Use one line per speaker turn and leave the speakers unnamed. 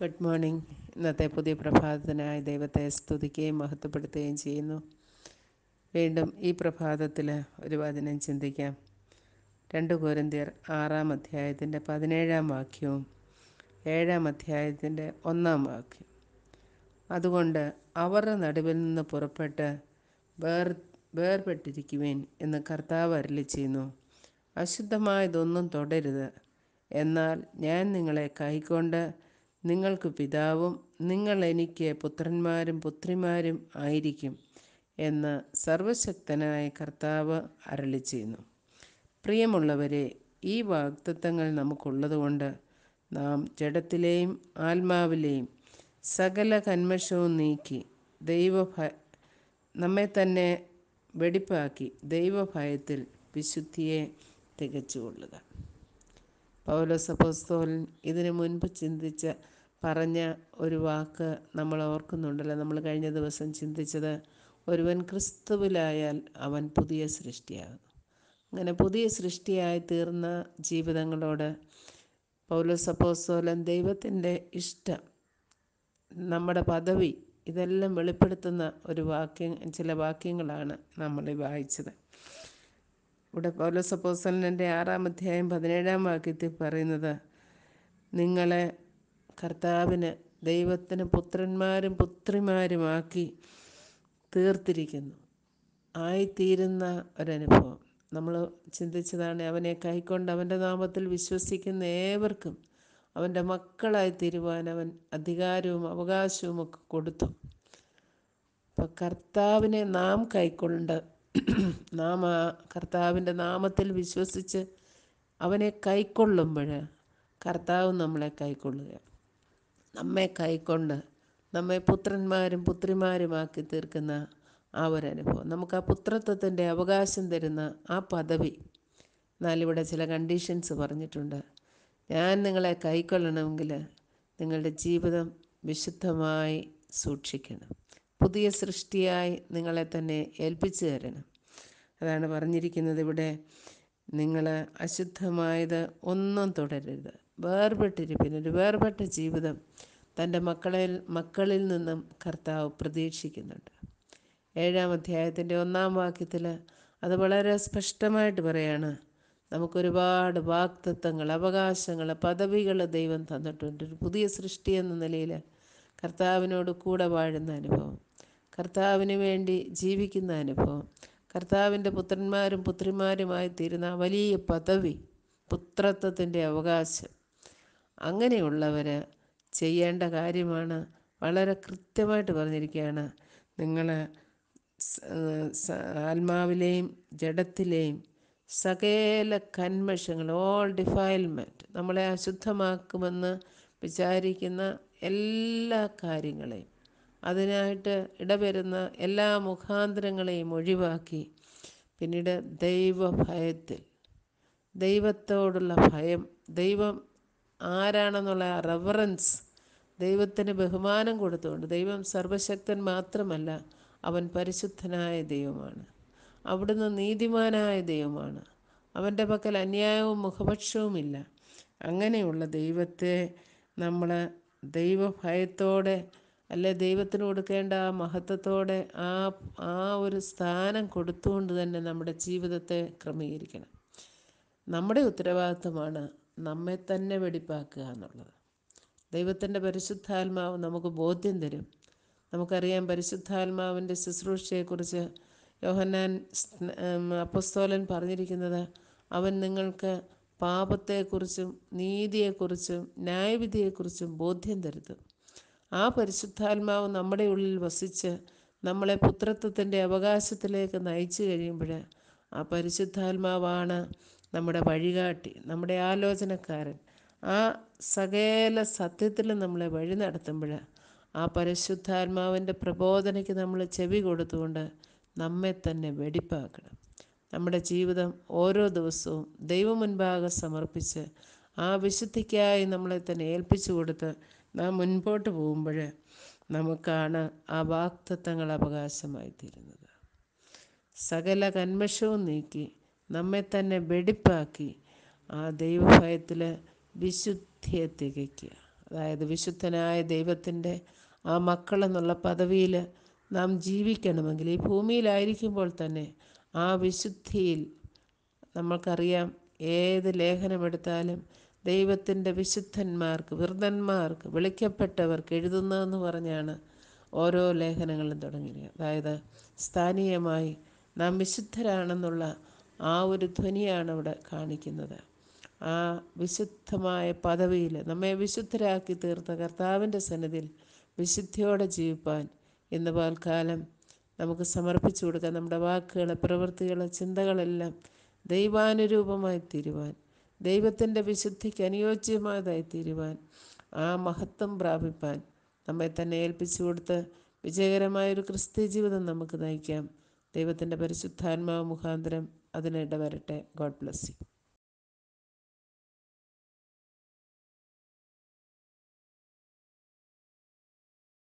good morning ഇന്നത്തെ പുതിയ പ്രഭാതത്തിനായി ദൈവത്തെ സ്തുതിക്കുകയും മഹത്വപ്പെടുത്തുകയും ചെയ്യുന്നു വീണ്ടും ഈ പ്രഭാതത്തിൽ ഒരു വചനം ചിന്തിക്കാം രണ്ട് കോരന്തിയർ ആറാം അധ്യായത്തിൻ്റെ പതിനേഴാം വാക്യവും ഏഴാം അധ്യായത്തിൻ്റെ ഒന്നാം വാക്യം അതുകൊണ്ട് അവരുടെ നടുവിൽ നിന്ന് പുറപ്പെട്ട് വേർ വേർപെട്ടിരിക്കുവേൻ എന്ന് കർത്താവ് അരളി ചെയ്യുന്നു അശുദ്ധമായതൊന്നും തുടരുത് എന്നാൽ ഞാൻ നിങ്ങളെ കൈക്കൊണ്ട് നിങ്ങൾക്ക് പിതാവും നിങ്ങൾ എനിക്ക് പുത്രന്മാരും പുത്രിമാരും ആയിരിക്കും എന്ന് സർവശക്തനായ കർത്താവ് അരളി ചെയ്യുന്നു പ്രിയമുള്ളവരെ ഈ വാക്തത്വങ്ങൾ നമുക്കുള്ളതുകൊണ്ട് നാം ജഡത്തിലെയും ആത്മാവിലെയും സകല കന്മഷവും നീക്കി ദൈവഭ നമ്മെ തന്നെ വെടിപ്പാക്കി ദൈവഭയത്തിൽ വിശുദ്ധിയെ തികച്ചുകൊള്ളുക പൗലോസപ്പോസ്തോലൻ ഇതിനു മുൻപ് ചിന്തിച്ച പറഞ്ഞ ഒരു വാക്ക് നമ്മൾ ഓർക്കുന്നുണ്ടല്ലോ നമ്മൾ കഴിഞ്ഞ ദിവസം ചിന്തിച്ചത് ഒരുവൻ ക്രിസ്തുവിലായാൽ അവൻ പുതിയ സൃഷ്ടിയാകുന്നു അങ്ങനെ പുതിയ സൃഷ്ടിയായി തീർന്ന ജീവിതങ്ങളോട് പൗലസപ്പോസോലൻ ദൈവത്തിൻ്റെ ഇഷ്ടം നമ്മുടെ പദവി ഇതെല്ലാം വെളിപ്പെടുത്തുന്ന ഒരു വാക്യം ചില വാക്യങ്ങളാണ് നമ്മൾ വായിച്ചത് ഇവിടെ പൗലസപ്പോസോലൻ്റെ ആറാം അധ്യായം പതിനേഴാം വാക്യത്തിൽ പറയുന്നത് നിങ്ങളെ കർത്താവിന് ദൈവത്തിന് പുത്രന്മാരും പുത്രിമാരുമാക്കി തീർത്തിരിക്കുന്നു ആയിത്തീരുന്ന ഒരനുഭവം നമ്മൾ ചിന്തിച്ചതാണ് അവനെ കൈക്കൊണ്ട് അവൻ്റെ നാമത്തിൽ വിശ്വസിക്കുന്ന ഏവർക്കും അവൻ്റെ മക്കളായി തീരുവാൻ അവൻ അധികാരവും അവകാശവും ഒക്കെ കൊടുത്തു അപ്പം കർത്താവിനെ നാം കൈക്കൊണ്ട് നാം ആ കർത്താവിൻ്റെ നാമത്തിൽ വിശ്വസിച്ച് അവനെ കൈക്കൊള്ളുമ്പോൾ കർത്താവ് നമ്മളെ കൈക്കൊള്ളുക നമ്മെ കൈക്കൊണ്ട് നമ്മെ പുത്രന്മാരും പുത്രിമാരുമാക്കി തീർക്കുന്ന ആ ഒരു അനുഭവം നമുക്ക് ആ പുത്രത്വത്തിൻ്റെ അവകാശം തരുന്ന ആ പദവി എന്നാലിവിടെ ചില കണ്ടീഷൻസ് പറഞ്ഞിട്ടുണ്ട് ഞാൻ നിങ്ങളെ കൈക്കൊള്ളണമെങ്കിൽ നിങ്ങളുടെ ജീവിതം വിശുദ്ധമായി സൂക്ഷിക്കണം പുതിയ സൃഷ്ടിയായി നിങ്ങളെ തന്നെ ഏൽപ്പിച്ചു തരണം അതാണ് പറഞ്ഞിരിക്കുന്നത് ഇവിടെ നിങ്ങൾ അശുദ്ധമായത് ഒന്നും തുടരരുത് വേർപെട്ടിരിപ്പിന് ഒരു വേർപെട്ട ജീവിതം തൻ്റെ മക്കളെ മക്കളിൽ നിന്നും കർത്താവ് പ്രതീക്ഷിക്കുന്നുണ്ട് ഏഴാം അധ്യായത്തിൻ്റെ ഒന്നാം വാക്യത്തിൽ അത് വളരെ സ്പഷ്ടമായിട്ട് പറയാണ് നമുക്കൊരുപാട് വാക്തത്വങ്ങൾ അവകാശങ്ങൾ പദവികൾ ദൈവം തന്നിട്ടുണ്ട് ഒരു പുതിയ സൃഷ്ടി എന്ന നിലയിൽ കർത്താവിനോട് കൂടെ വാഴുന്ന അനുഭവം കർത്താവിന് വേണ്ടി ജീവിക്കുന്ന അനുഭവം കർത്താവിൻ്റെ പുത്രന്മാരും പുത്രിമാരുമായി തീരുന്ന വലിയ പദവി പുത്രത്വത്തിൻ്റെ അവകാശം അങ്ങനെയുള്ളവർ ചെയ്യേണ്ട കാര്യമാണ് വളരെ കൃത്യമായിട്ട് പറഞ്ഞിരിക്കുകയാണ് നിങ്ങൾ ആത്മാവിലെയും ജഡത്തിലെയും സകേല കന്മഷങ്ങൾ ഓൾ ഡിഫൈൽമെൻറ്റ് നമ്മളെ അശുദ്ധമാക്കുമെന്ന് വിചാരിക്കുന്ന എല്ലാ കാര്യങ്ങളെയും അതിനായിട്ട് ഇടവരുന്ന എല്ലാ മുഖാന്തരങ്ങളെയും ഒഴിവാക്കി പിന്നീട് ദൈവഭയത്തിൽ ദൈവത്തോടുള്ള ഭയം ദൈവം ആരാണെന്നുള്ള റെവറൻസ് ദൈവത്തിന് ബഹുമാനം കൊടുത്തുകൊണ്ട് ദൈവം സർവശക്തൻ മാത്രമല്ല അവൻ പരിശുദ്ധനായ ദൈവമാണ് അവിടുന്ന് നീതിമാനായ ദൈവമാണ് അവൻ്റെ പക്കൽ അന്യായവും മുഖപക്ഷവുമില്ല അങ്ങനെയുള്ള ദൈവത്തെ നമ്മൾ ദൈവഭയത്തോടെ അല്ലെ ദൈവത്തിന് കൊടുക്കേണ്ട ആ മഹത്വത്തോടെ ആ ആ ഒരു സ്ഥാനം കൊടുത്തുകൊണ്ട് തന്നെ നമ്മുടെ ജീവിതത്തെ ക്രമീകരിക്കണം നമ്മുടെ ഉത്തരവാദിത്തമാണ് നമ്മെ തന്നെ വെടിപ്പാക്കുക എന്നുള്ളത് ദൈവത്തിൻ്റെ പരിശുദ്ധാത്മാവ് നമുക്ക് ബോധ്യം തരും നമുക്കറിയാം പരിശുദ്ധാത്മാവിൻ്റെ ശുശ്രൂഷയെക്കുറിച്ച് യോഹന്നാൻ അപ്പസ്തോലൻ പറഞ്ഞിരിക്കുന്നത് അവൻ നിങ്ങൾക്ക് പാപത്തെക്കുറിച്ചും നീതിയെക്കുറിച്ചും ന്യായവിധിയെക്കുറിച്ചും ബോധ്യം തരുത് ആ പരിശുദ്ധാത്മാവ് നമ്മുടെ ഉള്ളിൽ വസിച്ച് നമ്മളെ പുത്രത്വത്തിൻ്റെ അവകാശത്തിലേക്ക് നയിച്ചു കഴിയുമ്പോൾ ആ പരിശുദ്ധാത്മാവാണ് നമ്മുടെ വഴികാട്ടി നമ്മുടെ ആലോചനക്കാരൻ ആ സകല സത്യത്തിലും നമ്മളെ വഴി നടത്തുമ്പോൾ ആ പരിശുദ്ധാത്മാവിൻ്റെ പ്രബോധനയ്ക്ക് നമ്മൾ ചെവി കൊടുത്തുകൊണ്ട് നമ്മെ തന്നെ വെടിപ്പാക്കണം നമ്മുടെ ജീവിതം ഓരോ ദിവസവും ദൈവം മുൻപാകെ സമർപ്പിച്ച് ആ വിശുദ്ധിക്കായി നമ്മളെ തന്നെ ഏൽപ്പിച്ചു കൊടുത്ത് നാം മുൻപോട്ട് പോകുമ്പോൾ നമുക്കാണ് ആ വാക്തത്വങ്ങൾ അവകാശമായി തീരുന്നത് സകല കന്മഷവും നീക്കി നമ്മെ തന്നെ വെടിപ്പാക്കി ആ ദൈവഭയത്തിൽ വിശുദ്ധിയെ തികയ്ക്കുക അതായത് വിശുദ്ധനായ ദൈവത്തിൻ്റെ ആ മക്കളെന്നുള്ള പദവിയിൽ നാം ജീവിക്കണമെങ്കിൽ ഈ ഭൂമിയിലായിരിക്കുമ്പോൾ തന്നെ ആ വിശുദ്ധിയിൽ നമ്മൾക്കറിയാം ഏത് ലേഖനമെടുത്താലും ദൈവത്തിൻ്റെ വിശുദ്ധന്മാർക്ക് വൃദ്ധന്മാർക്ക് വിളിക്കപ്പെട്ടവർക്ക് എഴുതുന്നതെന്ന് പറഞ്ഞാണ് ഓരോ ലേഖനങ്ങളും തുടങ്ങിയത് അതായത് സ്ഥാനീയമായി നാം വിശുദ്ധരാണെന്നുള്ള ആ ഒരു ധ്വനിയാണ് അവിടെ കാണിക്കുന്നത് ആ വിശുദ്ധമായ പദവിയിൽ നമ്മെ വിശുദ്ധരാക്കി തീർത്ത കർത്താവിൻ്റെ സന്നിധിയിൽ വിശുദ്ധിയോടെ ജീവിപ്പാൻ ഇന്ന് പാൽക്കാലം നമുക്ക് സമർപ്പിച്ചു കൊടുക്കാൻ നമ്മുടെ വാക്കുകൾ പ്രവൃത്തികൾ ചിന്തകളെല്ലാം ദൈവാനുരൂപമായി തീരുവാൻ ദൈവത്തിൻ്റെ വിശുദ്ധിക്ക് അനുയോജ്യമായതായി തീരുവാൻ ആ മഹത്വം പ്രാപിപ്പാൻ നമ്മെ തന്നെ ഏൽപ്പിച്ചു കൊടുത്ത് വിജയകരമായൊരു ക്രിസ്ത്യ ജീവിതം നമുക്ക് നയിക്കാം ദൈവത്തിൻ്റെ പരിശുദ്ധാത്മാവ് മുഖാന്തരം അതിന് ഇടവരട്ടെ ഗോഡ് ബ്ലെസ് യു